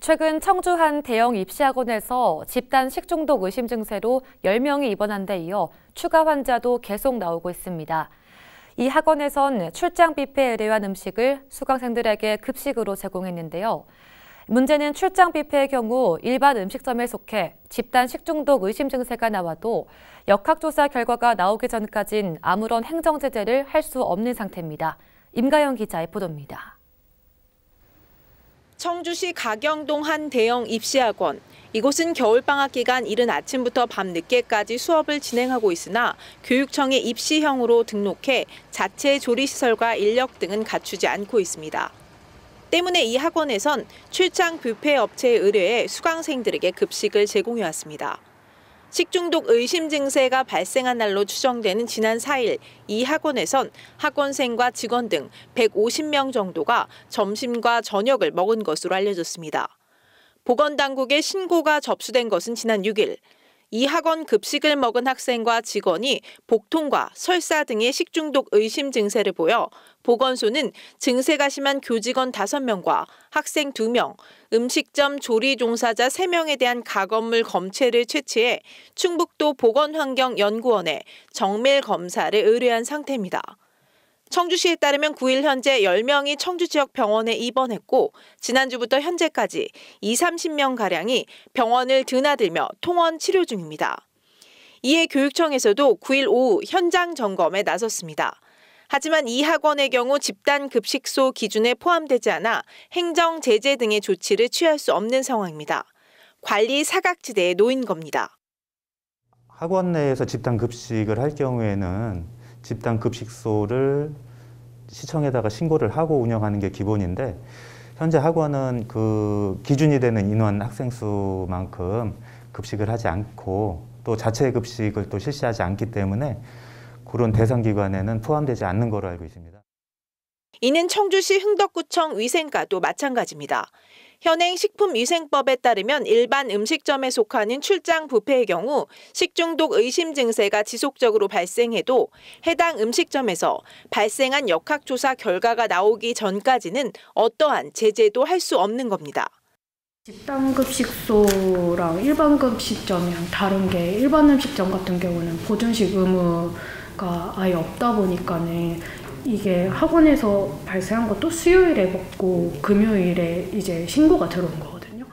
최근 청주 한 대형 입시학원에서 집단 식중독 의심 증세로 10명이 입원한 데 이어 추가 환자도 계속 나오고 있습니다. 이 학원에선 출장 뷔페 의뢰한 음식을 수강생들에게 급식으로 제공했는데요. 문제는 출장 뷔페의 경우 일반 음식점에 속해 집단 식중독 의심 증세가 나와도 역학조사 결과가 나오기 전까진 아무런 행정제재를 할 수 없는 상태입니다. 임가영 기자의 보도입니다. 청주시 가경동 한 대형 입시학원. 이곳은 겨울방학 기간 이른 아침부터 밤늦게까지 수업을 진행하고 있으나 교육청의 입시형으로 등록해 자체 조리시설과 인력 등은 갖추지 않고 있습니다. 때문에 이 학원에선 출장 뷔페 업체의 의뢰에 수강생들에게 급식을 제공해왔습니다. 식중독 의심 증세가 발생한 날로 추정되는 지난 4일 이 학원에선 학원생과 직원 등 150명 정도가 점심과 저녁을 먹은 것으로 알려졌습니다. 보건당국의 신고가 접수된 것은 지난 6일 이 학원 급식을 먹은 학생과 직원이 복통과 설사 등의 식중독 의심 증세를 보여 보건소는 증세가 심한 교직원 5명과 학생 2명, 음식점 조리 종사자 3명에 대한 가건물 검체를 채취해 충북도 보건환경연구원에 정밀 검사를 의뢰한 상태입니다. 청주시에 따르면 9일 현재 10명이 청주 지역 병원에 입원했고 지난주부터 현재까지 2, 30명 가량이 병원을 드나들며 통원 치료 중입니다. 이에 교육청에서도 9일 오후 현장 점검에 나섰습니다. 하지만 이 학원의 경우 집단 급식소 기준에 포함되지 않아 행정 제재 등의 조치를 취할 수 없는 상황입니다. 관리 사각지대에 놓인 겁니다. 학원 내에서 집단 급식을 할 경우에는 집단 급식소를 시청에다가 신고를 하고 운영하는 게 기본인데 현재 학원은 그 기준이 되는 인원 학생 수만큼 급식을 하지 않고 또 자체 급식을 또 실시하지 않기 때문에 그런 대상 기관에는 포함되지 않는 걸로 알고 있습니다. 이는 청주시 흥덕구청 위생과도 마찬가지입니다. 현행 식품위생법에 따르면 일반 음식점에 속하는 출장 부패의 경우 식중독 의심 증세가 지속적으로 발생해도 해당 음식점에서 발생한 역학조사 결과가 나오기 전까지는 어떠한 제재도 할 수 없는 겁니다. 집단급식소랑 일반급식점이랑 다른 게 일반 음식점 같은 경우는 보존식 의무가 아예 없다 보니까는 이게 학원에서 발생한 것도 수요일에 먹고 금요일에 이제 신고가 들어온 거거든요.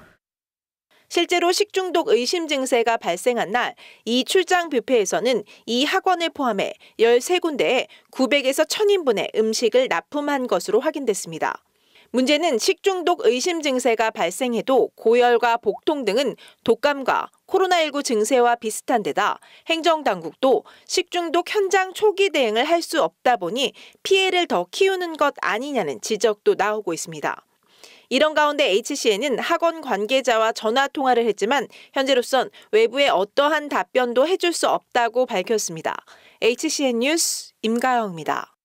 실제로 식중독 의심 증세가 발생한 날 이 출장 뷔페에서는 이 학원을 포함해 13군데에 900에서 1000인분의 음식을 납품한 것으로 확인됐습니다. 문제는 식중독 의심 증세가 발생해도 고열과 복통 등은 독감과 코로나19 증세와 비슷한 데다 행정당국도 식중독 현장 초기 대응을 할 수 없다 보니 피해를 더 키우는 것 아니냐는 지적도 나오고 있습니다. 이런 가운데 HCN은 학원 관계자와 전화 통화를 했지만 현재로선 외부의 어떠한 답변도 해줄 수 없다고 밝혔습니다. HCN 뉴스 임가영입니다.